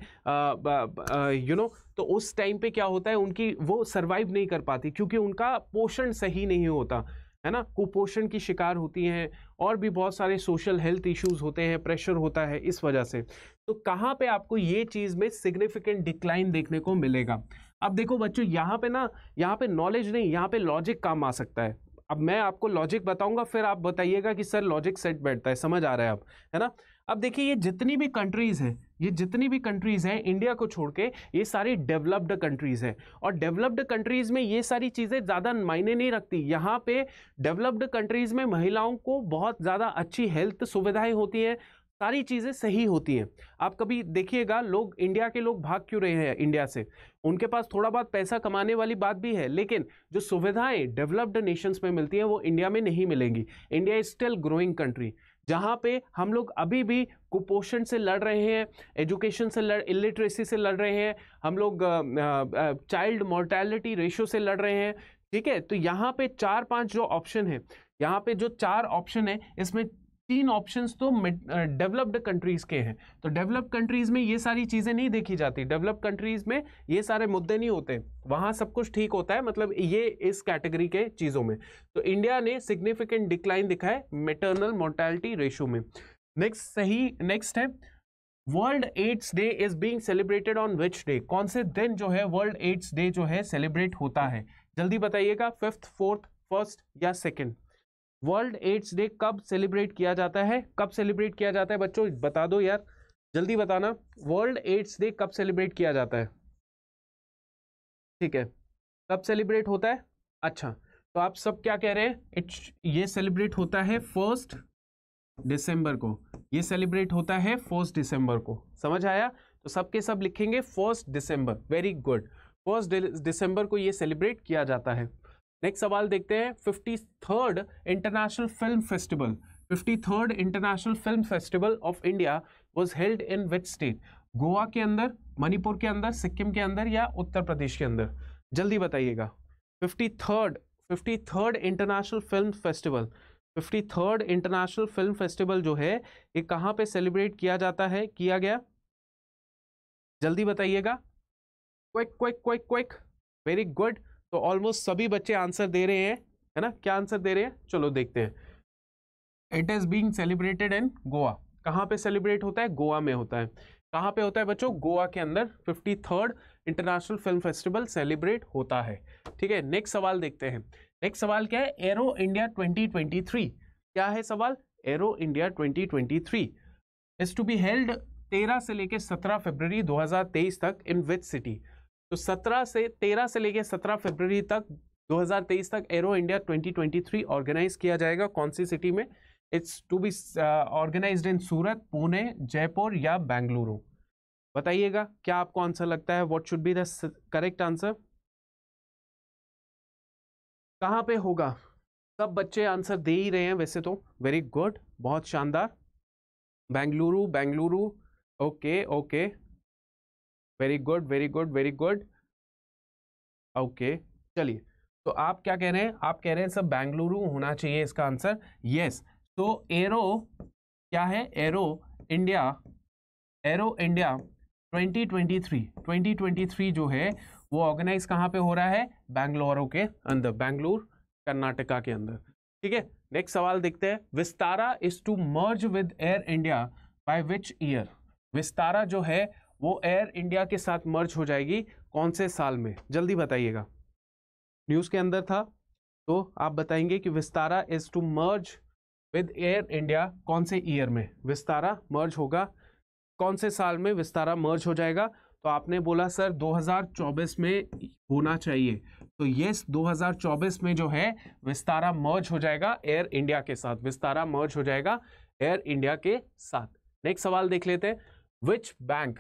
यू नो तो उस टाइम पे क्या होता है उनकी वो सरवाइव नहीं कर पाती क्योंकि उनका पोषण सही नहीं होता है ना कुपोषण की शिकार होती हैं और भी बहुत सारे सोशल हेल्थ इश्यूज होते हैं प्रेशर होता है इस वजह से तो कहाँ पे आपको ये चीज़ में सिग्निफिकेंट डिक्लाइन देखने को मिलेगा अब देखो बच्चों यहाँ पे ना यहाँ पे नॉलेज नहीं यहाँ पे लॉजिक काम आ सकता है अब मैं आपको लॉजिक बताऊंगा फिर आप बताइएगा कि सर लॉजिक सेट बैठता है समझ आ रहा है आप है ना अब देखिए ये जितनी भी कंट्रीज़ हैं ये जितनी भी कंट्रीज़ हैं इंडिया को छोड़ के ये सारी डेवलप्ड कंट्रीज़ हैं और डेवलप्ड कंट्रीज़ में ये सारी चीज़ें ज़्यादा मायने नहीं रखती यहाँ पे डेवलप्ड कंट्रीज़ में महिलाओं को बहुत ज़्यादा अच्छी हेल्थ सुविधाएं होती हैं सारी चीज़ें सही होती हैं आप कभी देखिएगा लोग इंडिया के लोग भाग क्यों रहे हैं इंडिया से उनके पास थोड़ा बहुत पैसा कमाने वाली बात भी है लेकिन जो सुविधाएं डेवलप्ड नेशंस में मिलती हैं वो इंडिया में नहीं मिलेंगी India is still growing country जहाँ पे हम लोग अभी भी कुपोषण से लड़ रहे हैं एजुकेशन से लड़ इलिटरेसी से लड़ रहे हैं हम लोग चाइल्ड मोर्टैलिटी रेशो से लड़ रहे हैं ठीक है तो यहाँ पे चार पांच जो ऑप्शन है यहाँ पे जो चार ऑप्शन है इसमें तीन ऑप्शंस तो डेवलप्ड कंट्रीज के हैं तो डेवलप्ड कंट्रीज में ये सारी चीज़ें नहीं देखी जाती डेवलप्ड कंट्रीज में ये सारे मुद्दे नहीं होते वहाँ सब कुछ ठीक होता है मतलब ये इस कैटेगरी के चीज़ों में तो इंडिया ने सिग्निफिकेंट डिक्लाइन दिखा है मेटर्नल मोर्टैलिटी रेशो में नेक्स्ट सही नेक्स्ट है World AIDS Day is being celebrated on which day कौन से दिन जो है वर्ल्ड एड्स डे जो है सेलिब्रेट होता है जल्दी बताइएगा फिफ्थ फोर्थ फर्स्ट या सेकेंड वर्ल्ड एड्स डे कब सेलिब्रेट किया जाता है कब सेलिब्रेट किया जाता है बच्चों बता दो यार जल्दी बताना वर्ल्ड एड्स डे कब सेलिब्रेट किया जाता है ठीक है कब सेलिब्रेट होता है अच्छा तो आप सब क्या कह रहे हैं इट्स ये सेलिब्रेट होता है फर्स्ट दिसंबर को ये सेलिब्रेट होता है फर्स्ट दिसंबर को समझ आया तो सबके सब लिखेंगे फर्स्ट दिसंबर वेरी गुड फर्स्ट दिसंबर को ये सेलिब्रेट किया जाता है नेक्स्ट सवाल देखते हैं fifty third international film festival fifty third international film festival of India was held in which state Goa के अंदर मणिपुर के अंदर सिक्किम के अंदर या उत्तर प्रदेश के अंदर जल्दी बताइएगा fifty third fifty third international film festival fifty third international film festival जो है ये कहाँ पे सेलिब्रेट किया जाता है किया गया जल्दी बताइएगा quick quick quick quick very good तो ऑलमोस्ट सभी बच्चे आंसर दे रहे हैं है ना क्या आंसर दे रहे हैं चलो देखते हैं it is being celebrated in Goa कहाँ पे सेलिब्रेट होता है गोवा में होता है कहाँ पे होता है बच्चों गोवा के अंदर fifty third international film festival celebrate होता है ठीक है नेक्स्ट सवाल देखते हैं नेक्स्ट सवाल क्या है एरो इंडिया 2023 क्या है सवाल aero India 2023 is to be held 13 से लेकर 17 फरवरी 2023 तक इन विच सिटी तो 17 से 13 से लेकर 17 फरवरी तक 2023 तक एरो इंडिया 2023 ऑर्गेनाइज किया जाएगा कौन सी सिटी में it's to be organise in Surat Pune Jaipur या बेंगलुरु बताइएगा क्या आपको आंसर लगता है what should be the correct answer कहाँ पे होगा सब बच्चे आंसर दे ही रहे हैं वैसे तो वेरी गुड बहुत शानदार Bengaluru Bengaluru okay okay very good very good very good okay चलिए तो आप क्या कह रहे हैं आप कह रहे हैं सब बेंगलुरु होना चाहिए इसका आंसर यस तो एरो क्या है एरो इंडिया एरो इंडिया 2023 2023 जो है वो ऑर्गेनाइज कहाँ पे हो रहा है बेंगलोरो के अंदर बेंगलुरु कर्नाटका के अंदर ठीक है नेक्स्ट सवाल देखते हैं Vistara is to merge with Air India by which year Vistara जो है वो एयर इंडिया के साथ मर्ज हो जाएगी कौन से साल में जल्दी बताइएगा न्यूज़ के अंदर था तो आप बताएंगे कि Vistara is to merge with Air India कौन से ईयर में विस्तारा मर्ज होगा कौन से साल में विस्तारा मर्ज हो जाएगा तो आपने बोला सर 2024 में होना चाहिए तो यस 2024 में जो है विस्तारा मर्ज हो जाएगा एयर इंडिया के साथ विस्तारा मर्ज हो जाएगा एयर इंडिया के साथ नेक्स्ट सवाल देख लेते हैं which bank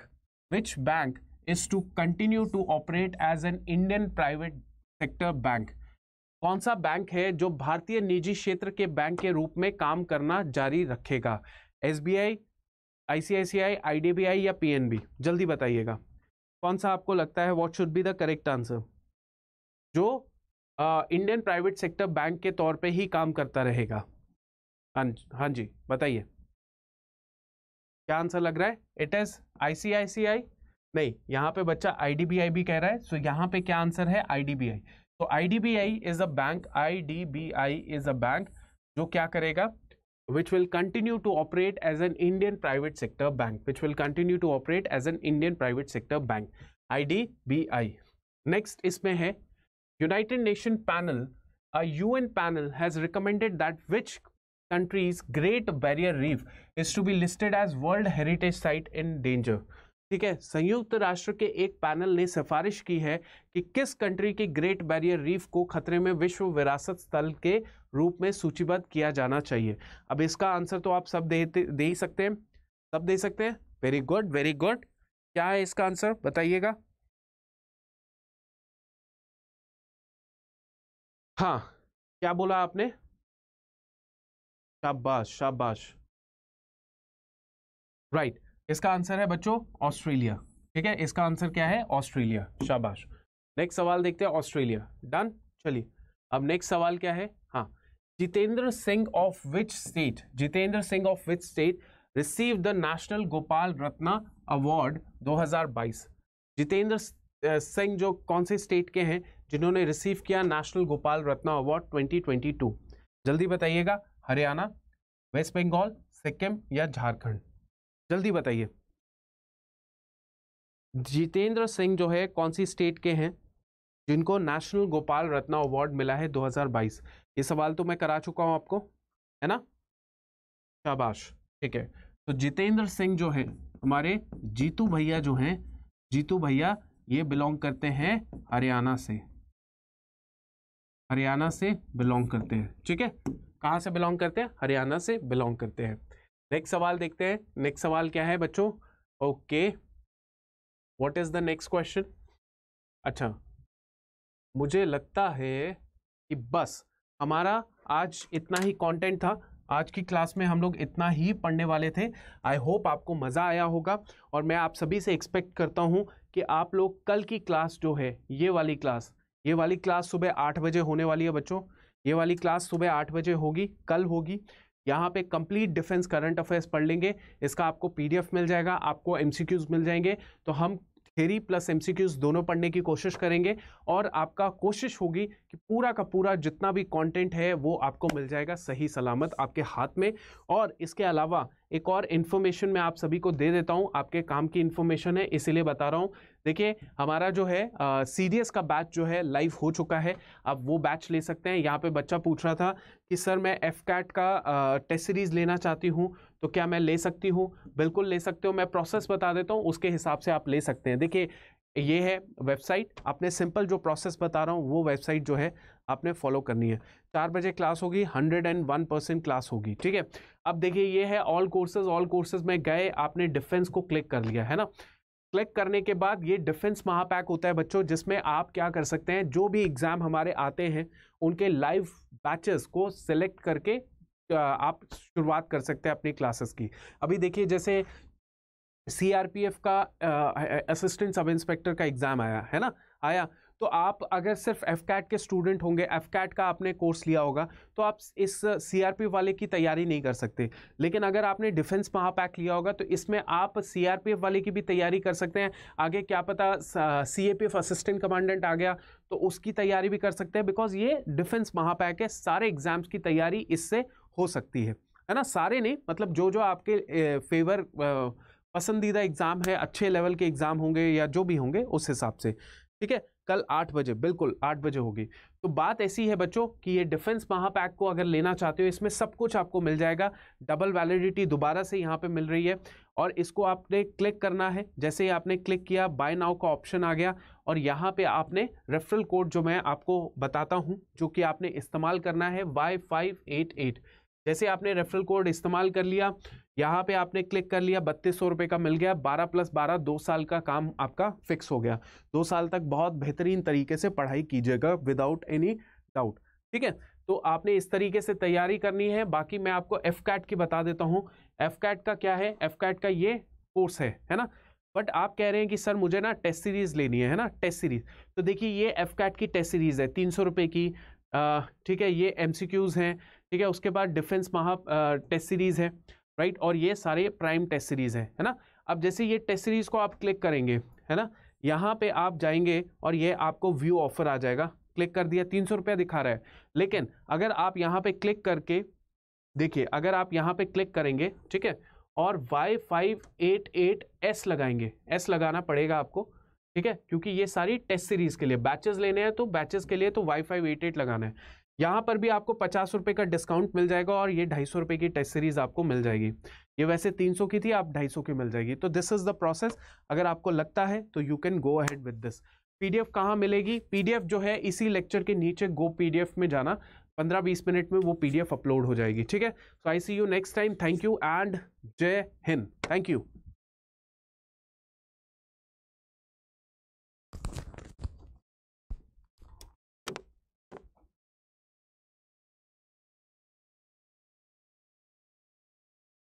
which bank is to continue to operate as an Indian private sector bank कौन सा बैंक है जो भारतीय निजी क्षेत्र के बैंक के रूप में काम करना जारी रखेगा S B I I C I C I I D B I या पी एन बी जल्दी बताइएगा कौन सा आपको लगता है what should be the correct answer जो इंडियन प्राइवेट सेक्टर बैंक के तौर पे ही काम करता रहेगा हाँ, हाँ जी बताइए क्या आंसर लग रहा है इट इज आईसीआईसीआई नहीं यहाँ पे बच्चा आईडीबीआई भी कह रहा है सो so यहाँ पे क्या आंसर है आईडीबीआई तो IDBI is a bank IDBI is a bank जो क्या करेगा which will continue to operate as an Indian private sector bank which will continue to operate as an Indian private sector bank IDBI next इसमें है United Nation panel a UN panel has recommended that which countries Great Barrier Reef is to be listed as World Heritage site in danger ठीक है संयुक्त राष्ट्र के एक panel ने सिफारिश की है कि किस कंट्री की ग्रेट बैरियर रीफ को खतरे में विश्व विरासत स्थल के रूप में सूचीबद्ध किया जाना चाहिए अब इसका आंसर तो आप सब दे दे ही सकते हैं सब दे सकते हैं वेरी गुड वेरी गुड क्या है इसका आंसर बताइएगा हाँ क्या बोला आपने शाबाश शाबाश राइट right. इसका आंसर है बच्चों ऑस्ट्रेलिया ठीक है इसका आंसर क्या है ऑस्ट्रेलिया शाबाश नेक्स्ट सवाल देखते हैं ऑस्ट्रेलिया डन चलिए अब नेक्स्ट सवाल क्या है हाँ Jitendra Singh of which state Jitendra Singh of which state receive the national Gopal Ratna award 2022 Jitendra Singh जो कौन से स्टेट के हैं जिन्होंने रिसीव किया नेशनल गोपाल रत्ना अवार्ड 2022 जल्दी बताइएगा हरियाणा वेस्ट बंगाल सिक्किम या झारखंड जल्दी बताइए जितेंद्र सिंह जो है कौन सी स्टेट के हैं जिनको नेशनल गोपाल रत्ना अवार्ड मिला है 2022 ये सवाल तो मैं करा चुका हूं आपको है ना शाबाश ठीक है तो जितेंद्र सिंह जो है हमारे जीतू भैया जो हैं जीतू भैया ये बिलोंग करते हैं हरियाणा से हरियाणा से बिलोंग करते हैं ठीक है कहाँ से बिलोंग करते हैं हरियाणा से बिलोंग करते हैं नेक्स्ट सवाल देखते हैं नेक्स्ट सवाल क्या है बच्चों okay what is the next question अच्छा मुझे लगता है कि बस हमारा आज इतना ही कंटेंट था आज की क्लास में हम लोग इतना ही पढ़ने वाले थे आई होप आपको मज़ा आया होगा और मैं आप सभी से एक्सपेक्ट करता हूँ कि आप लोग कल की क्लास जो है ये वाली क्लास ये वाली क्लास सुबह आठ बजे होने वाली है बच्चों ये वाली क्लास सुबह आठ बजे होगी कल होगी यहाँ पे कंप्लीट डिफेंस करंट अफेयर्स पढ़ लेंगे इसका आपको पीडीएफ मिल जाएगा आपको एमसीक्यूज मिल जाएंगे तो हम थेरी प्लस एमसीक्यूज दोनों पढ़ने की कोशिश करेंगे और आपका कोशिश होगी कि पूरा का पूरा जितना भी कंटेंट है वो आपको मिल जाएगा सही सलामत आपके हाथ में और इसके अलावा एक और इन्फॉर्मेशन मैं आप सभी को दे देता हूँ आपके काम की इन्फॉर्मेशन है इसीलिए बता रहा हूँ देखिए हमारा जो है सीडीएस का बैच जो है लाइव हो चुका है आप वो बैच ले सकते हैं यहाँ पे बच्चा पूछ रहा था कि सर मैं एफ कैट का टेस्ट सीरीज़ लेना चाहती हूँ तो क्या मैं ले सकती हूँ बिल्कुल ले सकते हो मैं प्रोसेस बता देता हूँ उसके हिसाब से आप ले सकते हैं देखिए ये है वेबसाइट आपने सिंपल जो प्रोसेस बता रहा हूँ वो वेबसाइट जो है आपने फॉलो करनी है चार बजे क्लास होगी hundred and one percent class होगी ठीक है अब देखिए ये है ऑल कोर्सेज ऑल कोर्सेज में गए आपने डिफेंस को क्लिक कर लिया है ना क्लिक करने के बाद ये डिफेंस महापैक होता है बच्चों जिसमें आप क्या कर सकते हैं जो भी एग्ज़ाम हमारे आते हैं उनके लाइव बैचेस को सिलेक्ट करके आप शुरुआत कर सकते हैं अपनी क्लासेस की अभी देखिए जैसे सीआरपीएफ का असिस्टेंट सब इंस्पेक्टर का एग्ज़ाम आया है ना आया तो आप अगर सिर्फ एफ कैट के स्टूडेंट होंगे एफ कैट का आपने कोर्स लिया होगा तो आप इस सीआरपी वाले की तैयारी नहीं कर सकते लेकिन अगर आपने डिफेंस महापैक लिया होगा तो इसमें आप एफ वाले की भी तैयारी कर सकते हैं आगे क्या पता एफ असिस्टेंट कमांडेंट आ गया तो उसकी तैयारी भी कर सकते हैं बिकॉज ये डिफेंस महापैक है सारे एग्जाम्स की तैयारी इससे हो सकती है है ना सारे नहीं मतलब जो जो आपके फेवर पसंदीदा एग्ज़ाम है अच्छे लेवल के एग्ज़ाम होंगे या जो भी होंगे उस हिसाब से ठीक है कल आठ बजे बिल्कुल आठ बजे होगी तो बात ऐसी है बच्चों कि ये डिफेंस महापैक को अगर लेना चाहते हो इसमें सब कुछ आपको मिल जाएगा डबल वैलिडिटी दोबारा से यहाँ पे मिल रही है और इसको आपने क्लिक करना है जैसे ही आपने क्लिक किया बाय नाउ का ऑप्शन आ गया और यहाँ पे आपने रेफरल कोड जो मैं आपको बताता हूँ जो कि आपने इस्तेमाल करना है वाई फाइव एट एट जैसे आपने रेफरल कोड इस्तेमाल कर लिया यहाँ पे आपने क्लिक कर लिया बत्तीस सौ रुपये का मिल गया बारह प्लस बारह दो साल का काम आपका फिक्स हो गया दो साल तक बहुत बेहतरीन तरीके से पढ़ाई कीजिएगा विदाउट एनी डाउट ठीक है तो आपने इस तरीके से तैयारी करनी है बाकी मैं आपको एफ कैट की बता देता हूँ एफ कैट का क्या है एफ कैट का ये कोर्स है है ना बट आप कह रहे हैं कि सर मुझे ना टेस्ट सीरीज़ लेनी है है ना टेस्ट सीरीज़ तो देखिए ये एफ कैट की टेस्ट सीरीज़ है तीन सौ रुपये की ठीक है ये एम सी क्यूज़ हैं ठीक है उसके बाद डिफेंस महा टेस्ट सीरीज़ है राइट और ये सारे प्राइम टेस्ट सीरीज़ है है ना अब जैसे ये टेस्ट सीरीज़ को आप क्लिक करेंगे है ना यहाँ पे आप जाएंगे और ये आपको व्यू ऑफर आ जाएगा क्लिक कर दिया तीन सौ रुपया दिखा रहा है लेकिन अगर आप यहाँ पे क्लिक करके देखिए अगर आप यहाँ पे क्लिक करेंगे ठीक है और Y five eight eight S लगाएंगे एस लगाना पड़ेगा आपको ठीक है क्योंकि ये सारी टेस्ट सीरीज़ के लिए बैचेस लेने हैं तो बैचेस के लिए तो वाई फाइव एट एट लगाना है यहाँ पर भी आपको पचास रुपये का डिस्काउंट मिल जाएगा और ये ढाई सौ रुपये की टेस्ट सीरीज़ आपको मिल जाएगी ये वैसे तीन सौ की थी आप ढाई सौ की मिल जाएगी तो दिस इज़ द प्रोसेस अगर आपको लगता है तो you can go ahead with this PDF कहाँ मिलेगी पीडीएफ जो है इसी लेक्चर के नीचे गो पीडीएफ में जाना पंद्रह बीस मिनट में वो पीडीएफ अपलोड हो जाएगी ठीक है so I see you next time thank you and Jai Hind thank you